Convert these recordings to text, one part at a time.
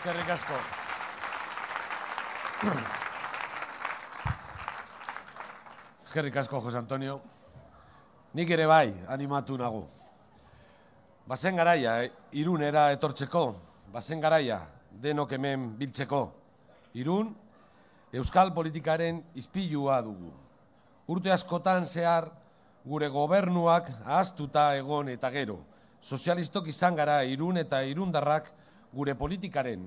Eskerrik asko. Eskerrik asko, Jose Antonio. Nik ere bai, animatu nago. Bazen garaia, eh, irunera etortzeko, bazen garaia, denok hemen biltzeko. Irun, euskal politikaren izpilua dugu. Urte askotan zehar, gure gobernuak ahaztuta egon eta gero. Sozialistok izan gara irun eta irundarrak gure politikaren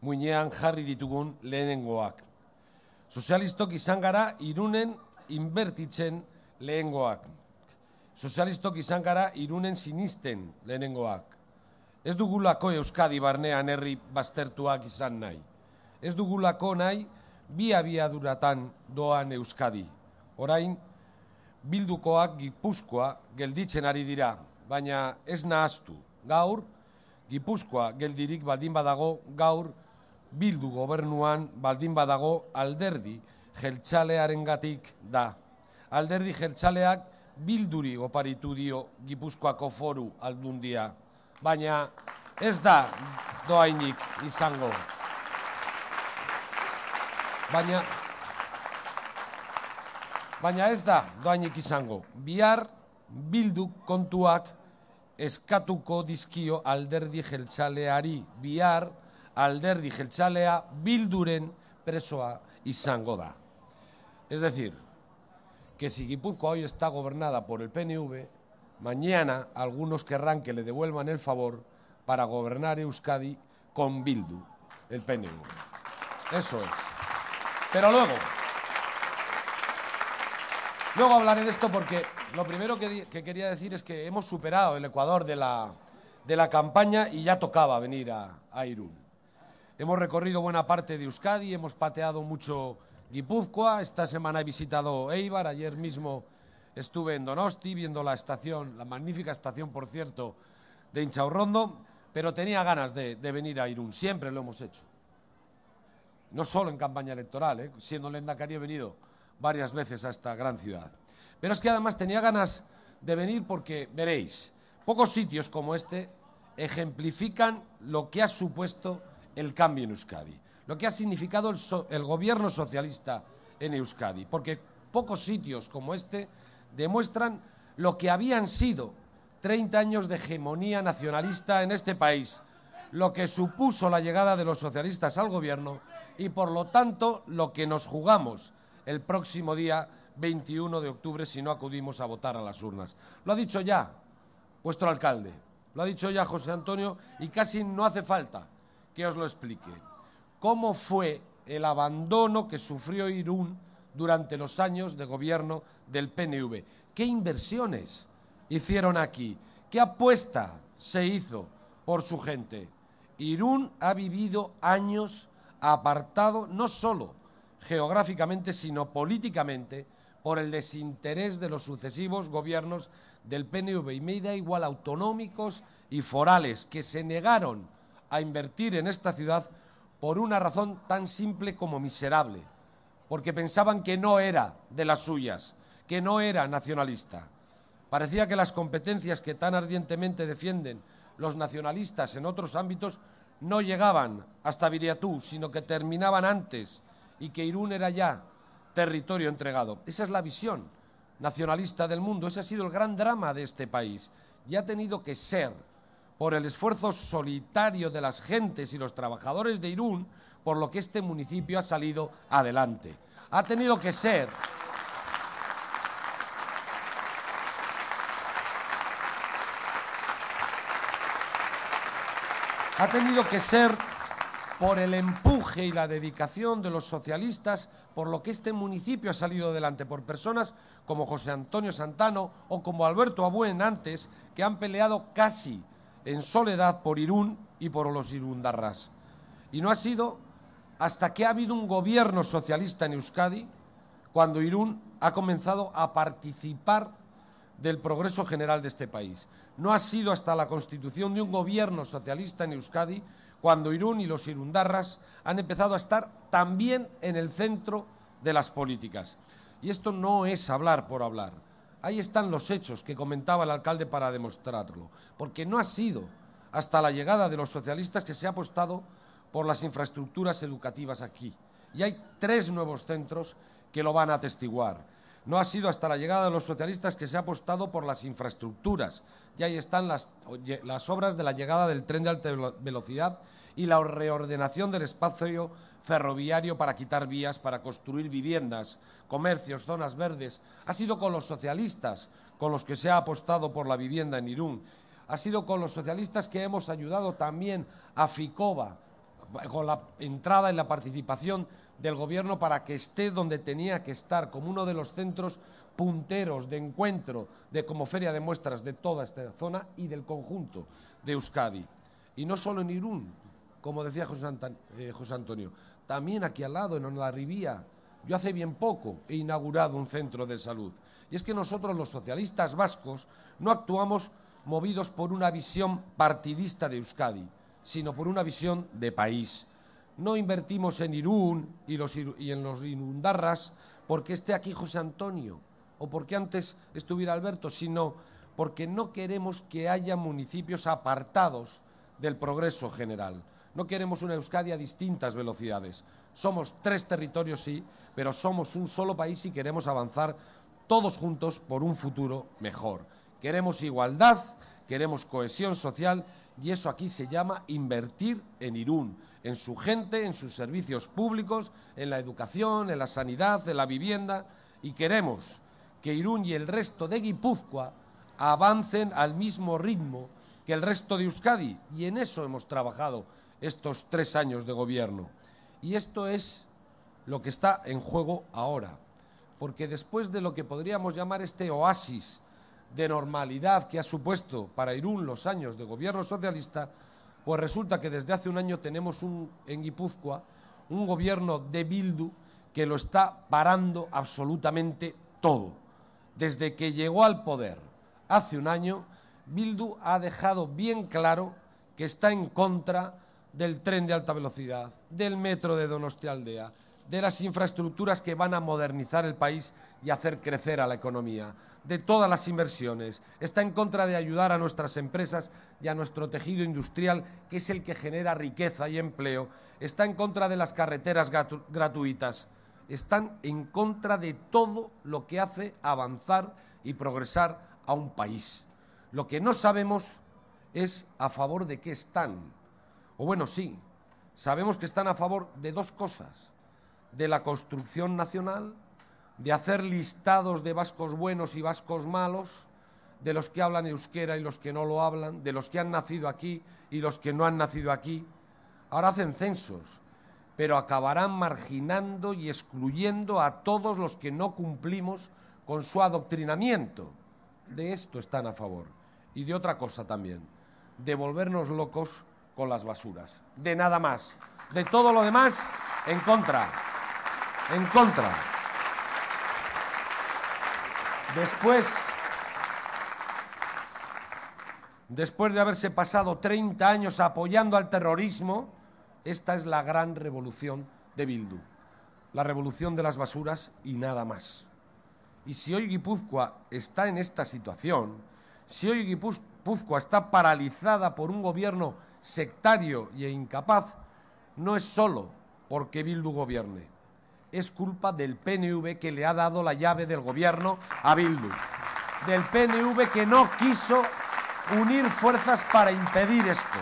muinean jarri ditugun lehenengoak. Sozialistok izan gara irunen inbertitzen lehengoak. Sozialistok izan gara irunen sinisten lehenengoak. Ez dugulako Euskadi barnean herri baztertuak izan nahi. Ez dugulako nahi bi abiaduratan doan Euskadi. Orain, bildukoak gipuzkoa gelditzen ari dira, baina ez nahaztu. Gaur, Gipuzkoa geldirik baldin badago gaur Bildu gobernuan baldin badago alderdi gatik da. Alderdi jeltxaleak bilduri oparitu dio Gipuzkoako Foru Aldundia. Baina ez da doainik izango. Baina baina ez da doainik izango. Bihar Bildu kontuak eskatuko dizkio alderdi jeltzaleari biar alderdi jeltzalea bilduren presoa y da. Es decir, que si Gipuzkoa hoy está gobernada por el PNV, mañana algunos querrán que le devuelvan el favor para gobernar Euskadi con Bildu, el PNV. Eso es. Pero luego... Luego hablaré de esto porque lo primero que, quería decir es que hemos superado el Ecuador de la, campaña y ya tocaba venir a, Irún. Hemos recorrido buena parte de Euskadi, hemos pateado mucho Guipúzcoa, esta semana he visitado Eibar, ayer mismo estuve en Donosti viendo la estación, la magnífica estación, por cierto, de Inchaurrondo, pero tenía ganas de, venir a Irún, siempre lo hemos hecho. No solo en campaña electoral, ¿eh? siendo Lendakari he venido varias veces a esta gran ciudad. pero es que además tenía ganas de venir porque, veréis, pocos sitios como este ejemplifican lo que ha supuesto el cambio en Euskadi, lo que ha significado el, el gobierno socialista en Euskadi, porque pocos sitios como este demuestran lo que habían sido 30 años de hegemonía nacionalista en este país, lo que supuso la llegada de los socialistas al gobierno y, por lo tanto, lo que nos jugamos el próximo día 21 de octubre si no acudimos a votar a las urnas. Lo ha dicho ya vuestro alcalde, lo ha dicho ya José Antonio y casi no hace falta que os lo explique. ¿Cómo fue el abandono que sufrió Irún durante los años de gobierno del PNV? ¿Qué inversiones hicieron aquí? ¿Qué apuesta se hizo por su gente? Irún ha vivido años apartado no solo geográficamente, sino políticamente, por el desinterés de los sucesivos gobiernos del PNV y me igual autonómicos y forales que se negaron a invertir en esta ciudad por una razón tan simple como miserable, porque pensaban que no era de las suyas, que no era nacionalista. Parecía que las competencias que tan ardientemente defienden los nacionalistas en otros ámbitos no llegaban hasta Viriatú, sino que terminaban antes y que Irún era ya territorio entregado. Esa es la visión nacionalista del mundo, ese ha sido el gran drama de este país y ha tenido que ser por el esfuerzo solitario de las gentes y los trabajadores de Irún, por lo que este municipio ha salido adelante. Ha tenido que ser ha tenido que ser por el empuje y la dedicación de los socialistas, por lo que este municipio ha salido adelante, por personas como José Antonio Santano o como Alberto Abuen antes, que han peleado casi en soledad por Irún y por los irundarras. Y no ha sido hasta que ha habido un gobierno socialista en Euskadi cuando Irún ha comenzado a participar del progreso general de este país. No ha sido hasta la constitución de un gobierno socialista en Euskadi cuando Irún y los irundarras han empezado a estar también en el centro de las políticas. Y esto no es hablar por hablar. Ahí están los hechos que comentaba el alcalde para demostrarlo, porque no ha sido hasta la llegada de los socialistas que se ha apostado por las infraestructuras educativas aquí. Y hay tres nuevos centros que lo van a atestiguar. No ha sido hasta la llegada de los socialistas que se ha apostado por las infraestructuras. Y ahí están las, obras de la llegada del tren de alta velocidad y la reordenación del espacio ferroviario para quitar vías, para construir viviendas, comercios, zonas verdes. Ha sido con los socialistas con los que se ha apostado por la vivienda en Irún. Ha sido con los socialistas que hemos ayudado también a FICOBA, con la entrada y la participación del gobierno para que esté donde tenía que estar, como uno de los centros punteros de encuentro de como feria de muestras de toda esta zona y del conjunto de Euskadi. Y no solo en Irún, como decía José, eh, Antonio, también aquí al lado, en Rivía, yo hace bien poco he inaugurado un centro de salud. Y es que nosotros los socialistas vascos no actuamos movidos por una visión partidista de Euskadi, sino por una visión de país. No invertimos en Irún y, en los inundarras porque esté aquí José Antonio o porque antes estuviera Alberto, sino porque no queremos que haya municipios apartados del progreso general. No queremos una Euskadi a distintas velocidades. Somos tres territorios, sí, pero somos un solo país y queremos avanzar todos juntos por un futuro mejor. Queremos igualdad, queremos cohesión social y eso aquí se llama invertir en Irún, en su gente, en sus servicios públicos, en la educación, en la sanidad, en la vivienda y queremos que Irún y el resto de Guipúzcoa avancen al mismo ritmo que el resto de Euskadi y en eso hemos trabajado estos tres años de gobierno. Y esto es lo que está en juego ahora, porque después de lo que podríamos llamar este oasis de normalidad que ha supuesto para Irún los años de gobierno socialista, pues resulta que desde hace un año tenemos en Guipúzcoa un gobierno de Bildu que lo está parando absolutamente todo. Desde que llegó al poder hace un año, Bildu ha dejado bien claro que está en contra del tren de alta velocidad, del metro de Donostialdea, de las infraestructuras que van a modernizar el país y hacer crecer a la economía, de todas las inversiones. Está en contra de ayudar a nuestras empresas y a nuestro tejido industrial, que es el que genera riqueza y empleo. Está en contra de las carreteras gratuitas. Están en contra de todo lo que hace avanzar y progresar a un país. Lo que no sabemos es a favor de qué están. O bueno, sí, sabemos que están a favor de dos cosas de la construcción nacional, de hacer listados de vascos buenos y vascos malos, de los que hablan euskera y los que no lo hablan, de los que han nacido aquí y los que no han nacido aquí. Ahora hacen censos, pero acabarán marginando y excluyendo a todos los que no cumplimos con su adoctrinamiento. De esto están a favor. Y de otra cosa también, de volvernos locos con las basuras. De nada más. De todo lo demás, en contra en contra. Después, después de haberse pasado 30 años apoyando al terrorismo, esta es la gran revolución de Bildu, la revolución de las basuras y nada más. Y si hoy Guipúzcoa está en esta situación, si hoy Guipúzcoa está paralizada por un gobierno sectario e incapaz, no es solo porque Bildu gobierne, es culpa del PNV que le ha dado la llave del gobierno a Bildu. Del PNV que no quiso unir fuerzas para impedir esto.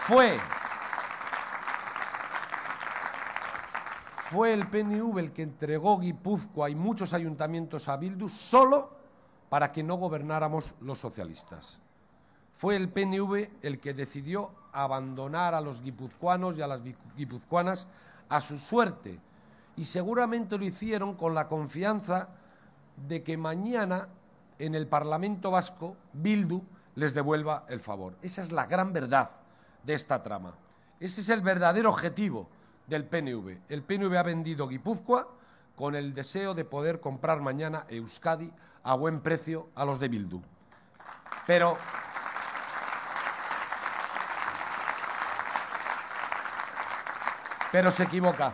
Fue fue el PNV el que entregó Guipúzcoa y muchos ayuntamientos a Bildu solo para que no gobernáramos los socialistas. Fue el PNV el que decidió abandonar a los guipuzcoanos y a las guipuzcoanas a su suerte y seguramente lo hicieron con la confianza de que mañana en el Parlamento Vasco Bildu les devuelva el favor. Esa es la gran verdad de esta trama. Ese es el verdadero objetivo del PNV. El PNV ha vendido Guipúzcoa con el deseo de poder comprar mañana Euskadi a buen precio a los de Bildu. Pero pero se equivoca.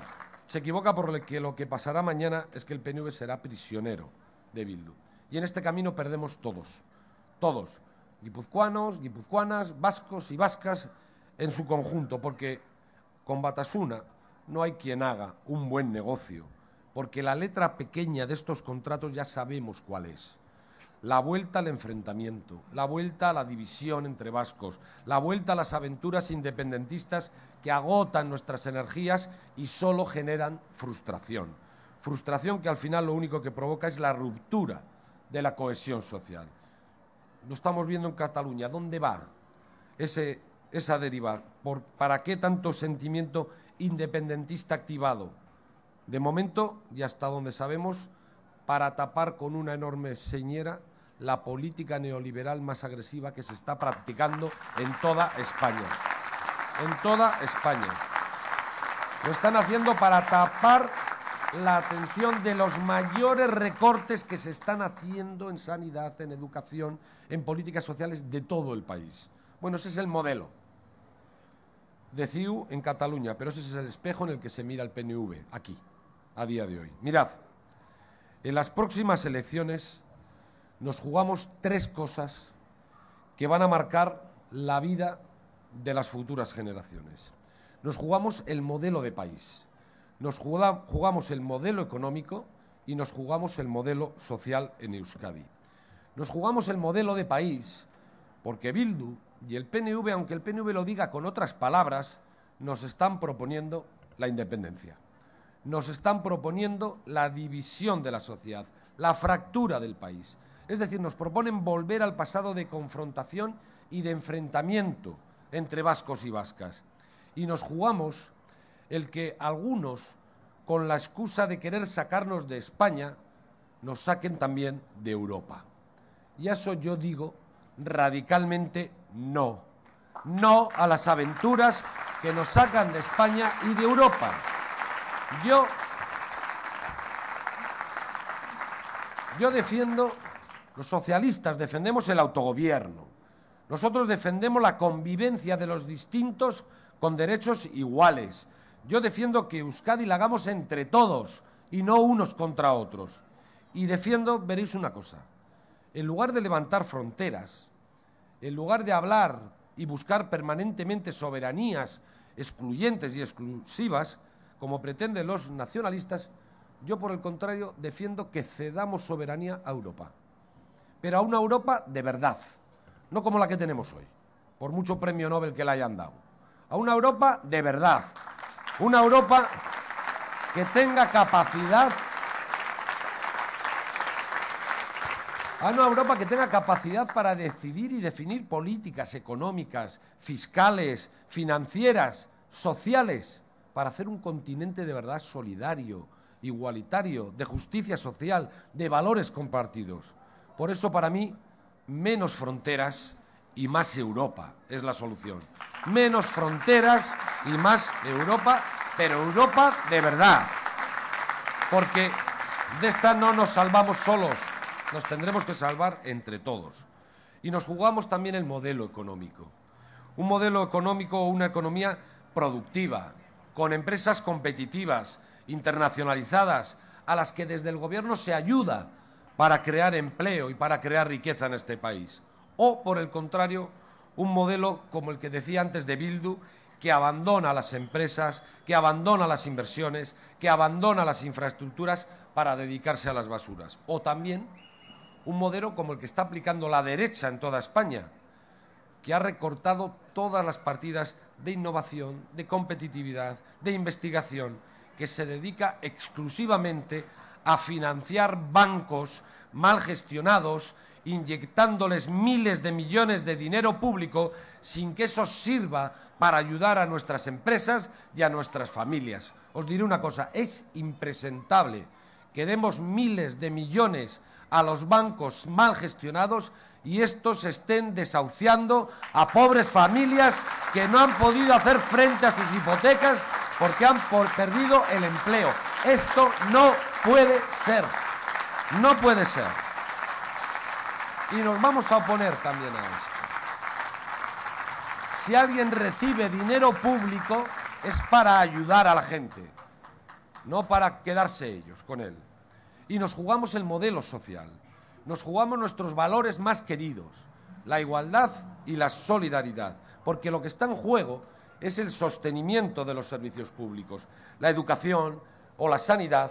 Se equivoca que lo que pasará mañana es que el PNV será prisionero de Bildu. Y en este camino perdemos todos, todos, guipuzcoanos, guipuzcoanas, vascos y vascas en su conjunto, porque con Batasuna no hay quien haga un buen negocio, porque la letra pequeña de estos contratos ya sabemos cuál es la vuelta al enfrentamiento, la vuelta a la división entre vascos, la vuelta a las aventuras independentistas que agotan nuestras energías y solo generan frustración. Frustración que al final lo único que provoca es la ruptura de la cohesión social. Lo estamos viendo en Cataluña. ¿Dónde va esa deriva? ¿Por, ¿Para qué tanto sentimiento independentista activado? De momento, y hasta donde sabemos, para tapar con una enorme señera la política neoliberal más agresiva que se está practicando en toda España. En toda España. Lo están haciendo para tapar la atención de los mayores recortes que se están haciendo en sanidad, en educación, en políticas sociales de todo el país. Bueno, ese es el modelo de CIU en Cataluña, pero ese es el espejo en el que se mira el PNV, aquí, a día de hoy. Mirad, en las próximas elecciones nos jugamos tres cosas que van a marcar la vida de las futuras generaciones. Nos jugamos el modelo de país, nos jugamos el modelo económico y nos jugamos el modelo social en Euskadi. Nos jugamos el modelo de país porque Bildu y el PNV, aunque el PNV lo diga con otras palabras, nos están proponiendo la independencia. Nos están proponiendo la división de la sociedad, la fractura del país. Es decir, nos proponen volver al pasado de confrontación y de enfrentamiento entre vascos y vascas. Y nos jugamos el que algunos, con la excusa de querer sacarnos de España, nos saquen también de Europa. Y eso yo digo radicalmente no. No a las aventuras que nos sacan de España y de Europa. Yo, yo defiendo los socialistas defendemos el autogobierno. Nosotros defendemos la convivencia de los distintos con derechos iguales. Yo defiendo que Euskadi la hagamos entre todos y no unos contra otros. Y defiendo, veréis una cosa, en lugar de levantar fronteras, en lugar de hablar y buscar permanentemente soberanías excluyentes y exclusivas, como pretenden los nacionalistas, yo por el contrario defiendo que cedamos soberanía a Europa pero a una Europa de verdad, no como la que tenemos hoy, por mucho premio Nobel que le hayan dado. A una Europa de verdad, una Europa que tenga capacidad, a una Europa que tenga capacidad para decidir y definir políticas económicas, fiscales, financieras, sociales, para hacer un continente de verdad solidario, igualitario, de justicia social, de valores compartidos. Por eso para mí, menos fronteras y más Europa es la solución. Menos fronteras y más Europa, pero Europa de verdad. Porque de esta no nos salvamos solos, nos tendremos que salvar entre todos. Y nos jugamos también el modelo económico. Un modelo económico o una economía productiva, con empresas competitivas, internacionalizadas, a las que desde el Gobierno se ayuda para crear empleo y para crear riqueza en este país. O, por el contrario, un modelo como el que decía antes de Bildu, que abandona las empresas, que abandona las inversiones, que abandona las infraestructuras para dedicarse a las basuras. O también un modelo como el que está aplicando la derecha en toda España, que ha recortado todas las partidas de innovación, de competitividad, de investigación, que se dedica exclusivamente a financiar bancos mal gestionados, inyectándoles miles de millones de dinero público sin que eso sirva para ayudar a nuestras empresas y a nuestras familias. Os diré una cosa, es impresentable que demos miles de millones a los bancos mal gestionados y estos estén desahuciando a pobres familias que no han podido hacer frente a sus hipotecas porque han perdido el empleo. Esto no puede ser. No puede ser. Y nos vamos a oponer también a esto. Si alguien recibe dinero público es para ayudar a la gente, no para quedarse ellos con él. Y nos jugamos el modelo social, nos jugamos nuestros valores más queridos, la igualdad y la solidaridad, porque lo que está en juego es el sostenimiento de los servicios públicos, la educación, o la sanidad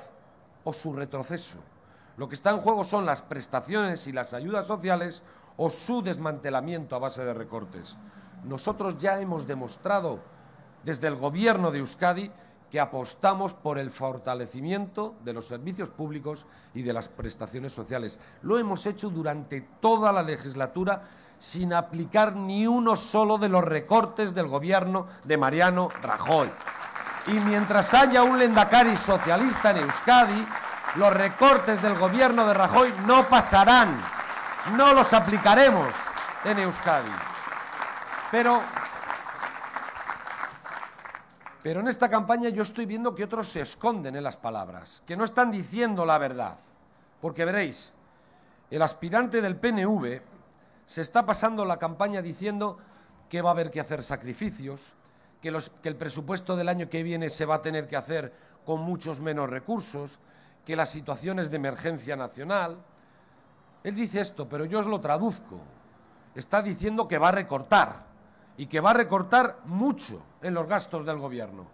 o su retroceso. Lo que está en juego son las prestaciones y las ayudas sociales o su desmantelamiento a base de recortes. Nosotros ya hemos demostrado desde el Gobierno de Euskadi que apostamos por el fortalecimiento de los servicios públicos y de las prestaciones sociales. Lo hemos hecho durante toda la legislatura sin aplicar ni uno solo de los recortes del gobierno de Mariano Rajoy. Y mientras haya un lendacari socialista en Euskadi, los recortes del gobierno de Rajoy no pasarán, no los aplicaremos en Euskadi. Pero, pero en esta campaña yo estoy viendo que otros se esconden en las palabras, que no están diciendo la verdad. Porque veréis, el aspirante del PNV se está pasando la campaña diciendo que va a haber que hacer sacrificios, que, el presupuesto del año que viene se va a tener que hacer con muchos menos recursos, que las situaciones de emergencia nacional. Él dice esto, pero yo os lo traduzco. Está diciendo que va a recortar y que va a recortar mucho en los gastos del gobierno.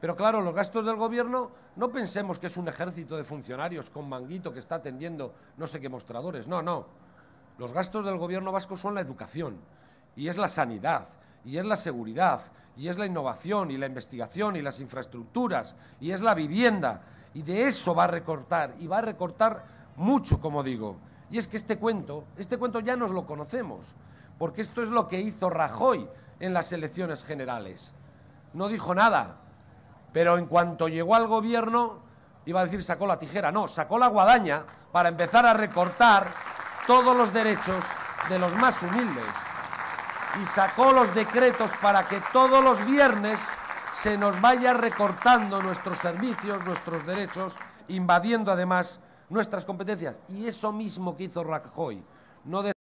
Pero claro, los gastos del gobierno no pensemos que es un ejército de funcionarios con manguito que está atendiendo no sé qué mostradores. No, no. Los gastos del gobierno vasco son la educación y es la sanidad y es la seguridad y es la innovación y la investigación y las infraestructuras y es la vivienda. Y de eso va a recortar y va a recortar mucho, como digo. Y es que este cuento, este cuento ya nos lo conocemos, porque esto es lo que hizo Rajoy en las elecciones generales. No dijo nada, pero en cuanto llegó al gobierno iba a decir sacó la tijera, no, sacó la guadaña para empezar a recortar todos los derechos de los más humildes y sacó los decretos para que todos los viernes se nos vaya recortando nuestros servicios, nuestros derechos, invadiendo además nuestras competencias. Y eso mismo que hizo Rajoy, no